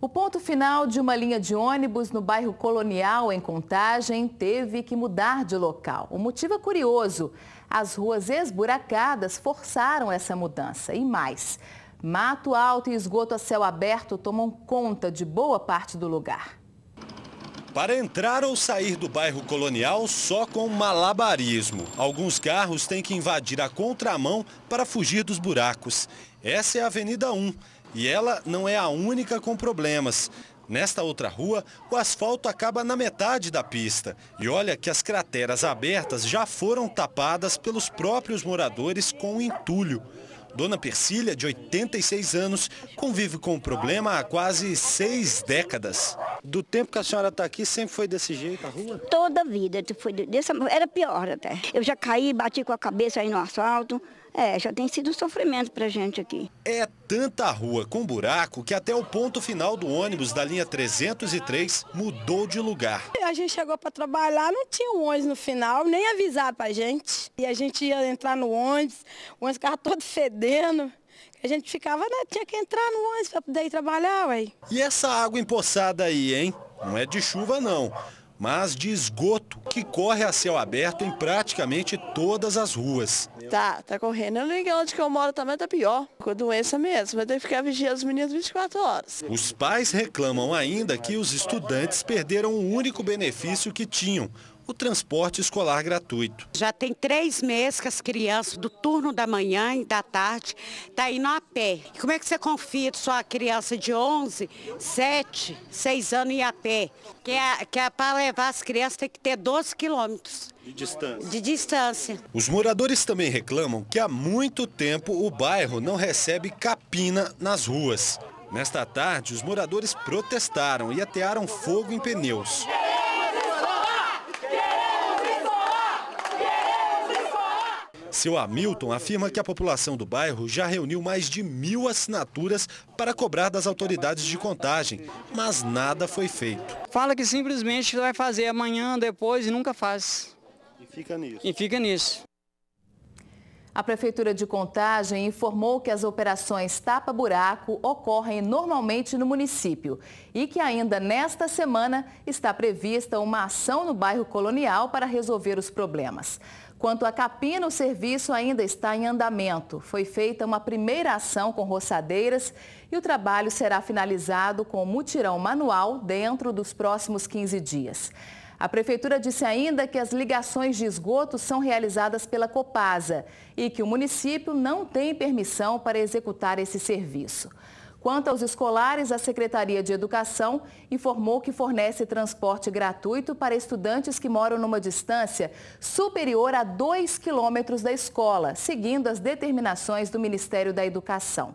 O ponto final de uma linha de ônibus no bairro Colonial, em Contagem, teve que mudar de local. O motivo é curioso. As ruas esburacadas forçaram essa mudança e mais. Mato alto e esgoto a céu aberto tomam conta de boa parte do lugar. Para entrar ou sair do bairro colonial só com malabarismo. Alguns carros têm que invadir a contramão para fugir dos buracos. Essa é a Avenida 1. E ela não é a única com problemas. Nesta outra rua, o asfalto acaba na metade da pista. E olha que as crateras abertas já foram tapadas pelos próprios moradores com entulho. Dona Persília, de 86 anos, convive com o problema há quase seis décadas. Do tempo que a senhora está aqui, sempre foi desse jeito a rua? Toda vida tipo, foi dessa, era pior até. Eu já caí, bati com a cabeça aí no asfalto. É, já tem sido um sofrimento pra gente aqui. É tanta rua com buraco que até o ponto final do ônibus da linha 303 mudou de lugar. A gente chegou para trabalhar, não tinha um ônibus no final, nem avisar pra gente. E a gente ia entrar no ônibus, o ônibus ficava todo fedendo. A gente ficava, né, tinha que entrar no ônibus para poder ir trabalhar, ué. E essa água empoçada aí, hein? Não é de chuva, não mas de esgoto, que corre a céu aberto em praticamente todas as ruas. Tá, tá correndo. Ninguém onde que eu moro também tá pior, com doença mesmo. vai ter que ficar vigiando os meninos 24 horas. Os pais reclamam ainda que os estudantes perderam o único benefício que tinham, o transporte escolar gratuito. Já tem três meses que as crianças do turno da manhã e da tarde estão tá indo a pé. como é que você confia sua criança de 11, 7, 6 anos ir a pé? Que, é, que é para levar as crianças tem que ter 12 quilômetros. De distância. De distância. Os moradores também reclamam que há muito tempo o bairro não recebe capina nas ruas. Nesta tarde, os moradores protestaram e atearam fogo em pneus. Seu Hamilton afirma que a população do bairro já reuniu mais de mil assinaturas para cobrar das autoridades de contagem, mas nada foi feito. Fala que simplesmente vai fazer amanhã, depois e nunca faz. E fica nisso. E fica nisso. A Prefeitura de Contagem informou que as operações tapa-buraco ocorrem normalmente no município e que ainda nesta semana está prevista uma ação no bairro colonial para resolver os problemas. Quanto à capina, o serviço ainda está em andamento. Foi feita uma primeira ação com roçadeiras e o trabalho será finalizado com mutirão manual dentro dos próximos 15 dias. A Prefeitura disse ainda que as ligações de esgoto são realizadas pela Copasa e que o município não tem permissão para executar esse serviço. Quanto aos escolares, a Secretaria de Educação informou que fornece transporte gratuito para estudantes que moram numa distância superior a 2 quilômetros da escola, seguindo as determinações do Ministério da Educação.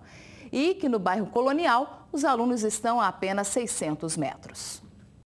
E que no bairro Colonial, os alunos estão a apenas 600 metros.